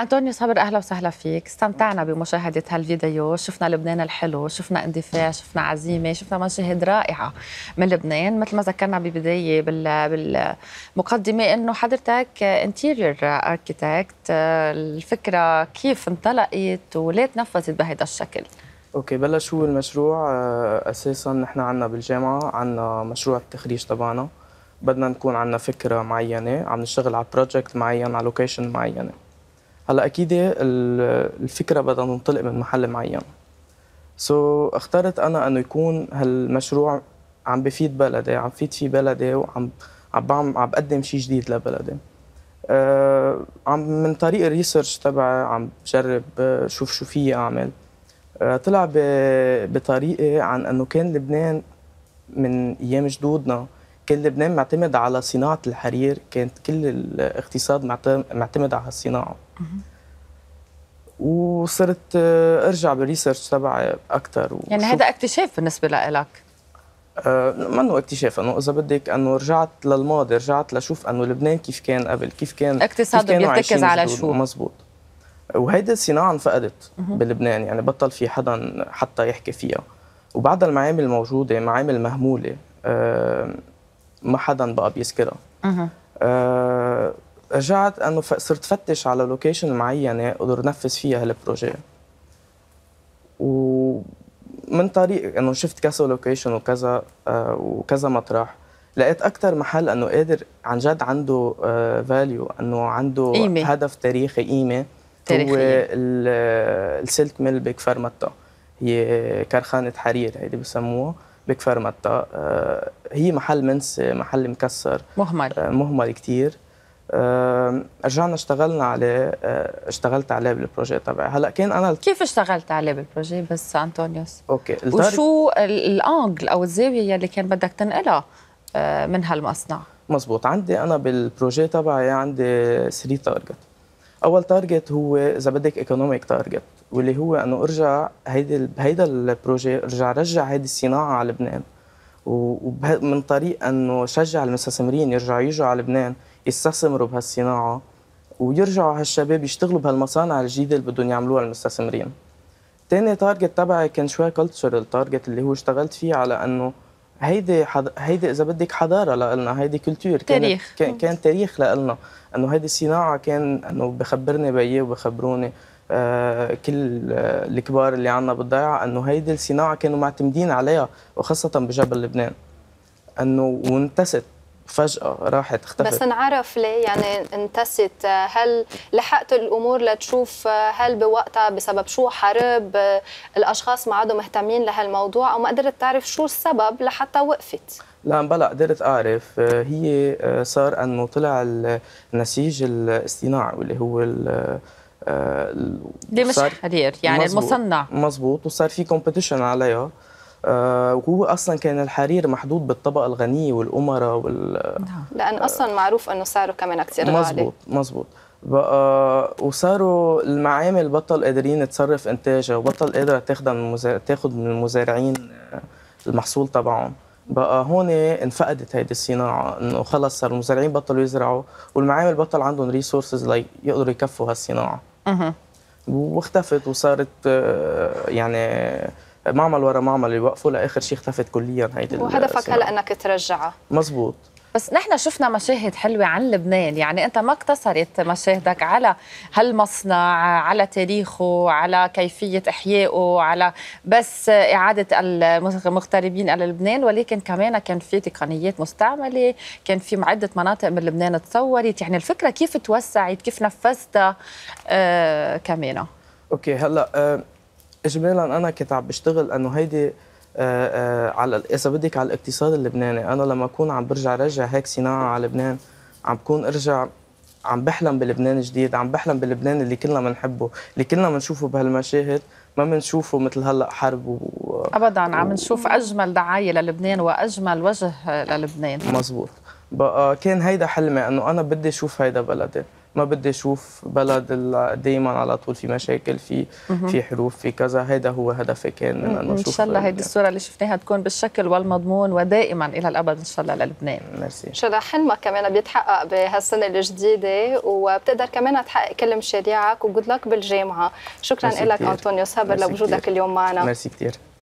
أنطونيو صبر أهلا وسهلا فيك استمتعنا بمشاهدة هالفيديو شفنا لبنان الحلو شفنا اندفاع شفنا عزيمة شفنا مشاهد رائعة من لبنان مثل ما ذكرنا ببداية بالمقدمة أنه حضرتك انتيريور اركيتكت الفكرة كيف انطلقت وليه تنفذت بهذا الشكل اوكي بلش هو المشروع آه، اساسا نحن عنا بالجامعه عنا مشروع التخريج تبعنا بدنا نكون عنا فكره معينه عم نشتغل على بروجكت معين على لوكيشن معينه هلا اكيد الفكره بدها تنطلق من محل معين سو so, اخترت انا انه يكون هالمشروع عم بفيد بلدي عم فيد في بلدي وعم عم بعم عم بقدم شيء جديد لبلدي أه عم من طريق الريسيرش تبعي عم بجرب آه، شوف شو في اعمل أه طلع بطريقه عن انه كان لبنان من ايام جدودنا كان لبنان معتمد على صناعة الحرير كانت كل الاقتصاد معتمد على الصناعة وصرت آه، ارجع بالريسيرش تبعي اكثر يعني هذا اكتشاف بالنسبه لك آه، ما منه اكتشاف انه اذا بدك انه رجعت للماضي رجعت لشوف انه لبنان كيف كان قبل كيف كان اقتصاد بيرتكز على شو مزبوط وهيدي الصناعه انفقدت بلبنان يعني بطل في حدا حتى يحكي فيها وبعد المعامل الموجوده معامل مهموله آه، ما حدا بقى بيذكرها أه رجعت انه صرت فتش على لوكيشن معينه اقدر نفذ فيها هالبروجي ومن طريق انه شفت كذا لوكيشن وكذا أه وكذا مطرح لقيت اكثر محل انه قادر عن جد عنده فاليو أه انه عنده قيمة. هدف تاريخي قيمه تاريخية. هو السلك ميل بيك هي كرخانه حرير هيدي بسموها بيك فرمتة آه، هي محل منسي محل مكسر مهمل آه، مهمل كثير آه، رجعنا اشتغلنا عليه اشتغلت عليه بالبروجي تبعي هلا كان انا كيف اشتغلت عليه بالبروجي بس انطونيوس اوكي وشو الانجل او الزاويه اللي كان بدك تنقلها من هالمصنع مزبوط عندي انا بالبروجي تبعي عندي 3 تارجت اول تارجت هو اذا بدك ايكونوميك تارجت واللي هو انه ارجع هيدي بهيدا البروجي ارجع رجع هيدي الصناعه على لبنان ومن طريق انه شجع المستثمرين يرجعوا يجوا على لبنان يستثمروا بهالصناعه ويرجعوا هالشباب يشتغلوا بهالمصانع الجديده اللي بدهم يعملوها المستثمرين تاني تارجت تبعي كان شوي كلتشرال تارجت اللي هو اشتغلت فيه على انه هيدي حض... هيدي اذا بدك حضاره لنا هيدي كلتور كان تاريخ كان تاريخ لنا انه هذه الصناعه كان انه بخبرني بيي وبخبروني آه، كل الكبار اللي عندنا بالضيعه انه هيدي الصناعه كانوا معتمدين عليها وخاصه بجبل لبنان انه وانتست فجأة راحت اختفت بس نعرف ليه يعني انتست هل لحقت الأمور لتشوف هل بوقتها بسبب شو حرب الأشخاص ما عادوا مهتمين لهالموضوع أو ما قدرت تعرف شو السبب لحتى وقفت لا بلا قدرت أعرف هي صار أنه طلع النسيج الاصطناعي واللي هو اللي مش حرير يعني مزبوط المصنع مزبوط وصار في كومبيتيشن عليها آه، وهو اصلا كان الحرير محدود بالطبقه الغنيه والامراء وال نعم. لان اصلا معروف انه سعره كمان كثير غالي مزبوط مزبوط بقى آه، وصاروا المعامل بطل قادرين تصرف انتاجها وبطل قادره تاخذ من تاخذ من المزارعين آه، المحصول تبعهم بقى هون انفقدت هيدي الصناعه انه خلص صار المزارعين بطلوا يزرعوا والمعامل بطل عندهم ريسورسز ليقدروا يكفوا هالصناعه واختفت وصارت يعني معمل ورا معمل يوقفوا لاخر شيء اختفت كليا هيدي وهدفك هلا انك ترجعها مزبوط بس نحن شفنا مشاهد حلوة عن لبنان يعني أنت ما اقتصرت مشاهدك على هالمصنع على تاريخه على كيفية إحيائه على بس إعادة المغتربين إلى لبنان ولكن كمان كان في تقنيات مستعملة كان في عدة مناطق من لبنان تصورت يعني الفكرة كيف توسعت كيف نفذتها آه كمان أوكي هلأ آه اجمالا انا كنت عم بشتغل انه هيدي آه، آه، على اذا بدك على الاقتصاد اللبناني انا لما اكون عم برجع رجع هيك صناعه على لبنان عم بكون ارجع عم بحلم بلبنان جديد عم بحلم بلبنان اللي كلنا بنحبه اللي كلنا بنشوفه بهالمشاهد ما بنشوفه مثل هلا حرب و... ابدا عم نشوف اجمل دعايه للبنان واجمل وجه للبنان مزبوط بقى كان هيدا حلمي انه انا بدي اشوف هيدا بلدي ما بدي اشوف بلد دائما على طول في مشاكل في في حروب في كذا هذا هو هدفي كان من انه ان شاء الله هيدي الصوره اللي شفناها تكون بالشكل والمضمون ودائما الى الابد ان شاء الله للبنان ميرسي ان شاء الله حلمك كمان بيتحقق بهالسنه الجديده وبتقدر كمان تحقق كل مشاريعك وجود لك بالجامعه شكرا لك انطونيو صابر لوجودك اليوم معنا ميرسي كثير